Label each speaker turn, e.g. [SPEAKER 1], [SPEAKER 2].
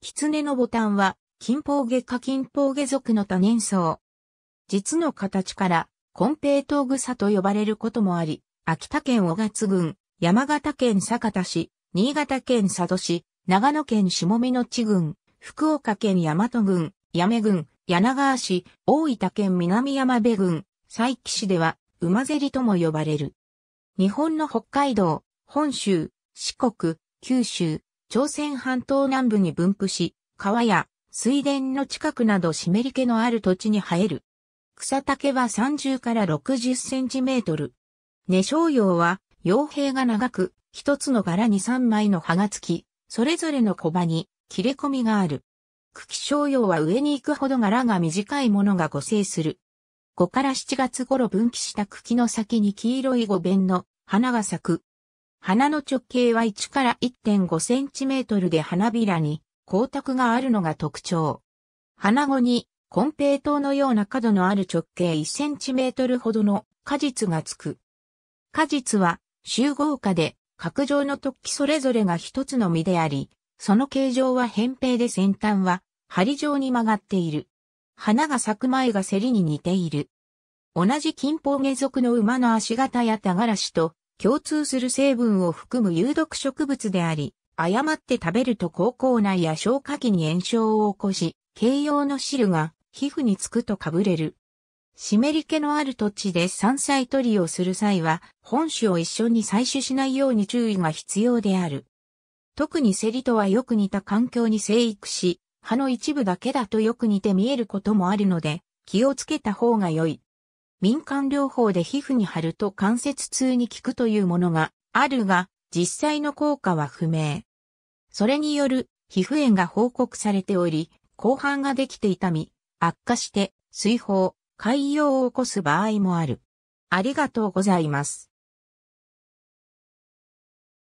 [SPEAKER 1] 狐のボタンは、金峰下下金峰下族の多年草。実の形から、金平糖草と呼ばれることもあり、秋田県小勝郡、山形県酒田市、新潟県佐渡市、長野県下見地郡、福岡県大和郡、八女郡、柳川市、大分県南山部郡、佐伯市では、馬ゼリとも呼ばれる。日本の北海道、本州、四国、九州、朝鮮半島南部に分布し、川や水田の近くなど湿り気のある土地に生える。草丈は30から60センチメートル。根小葉は、葉兵が長く、一つの柄に三枚の葉がつき、それぞれの小葉に切れ込みがある。茎小葉は上に行くほど柄が短いものが誤生する。5から7月頃分岐した茎の先に黄色い五弁の花が咲く。花の直径は1から1.5センチメートルで花びらに光沢があるのが特徴。花後に、根平糖のような角のある直径1センチメートルほどの果実がつく。果実は集合果で、角状の突起それぞれが一つの実であり、その形状は扁平で先端は針状に曲がっている。花が咲く前がセリに似ている。同じ金宝。下属の馬の足型や田らしと共通する成分を含む有毒植物であり、誤って食べると口腔内や消化器に炎症を起こし、形容の汁が皮膚につくとかぶれる。湿り気のある土地で山菜取りをする際は、本種を一緒に採取しないように注意が必要である。特にセリとはよく似た環境に生育し、葉の一部だけだとよく似て見えることもあるので、気をつけた方が良い。民間療法で皮膚に貼ると関節痛に効くというものがあるが、実際の効果は不明。それによる皮膚炎が報告されており、後半ができて痛み、悪化して、水泡、潰瘍を起こす場合もある。ありがとうございます。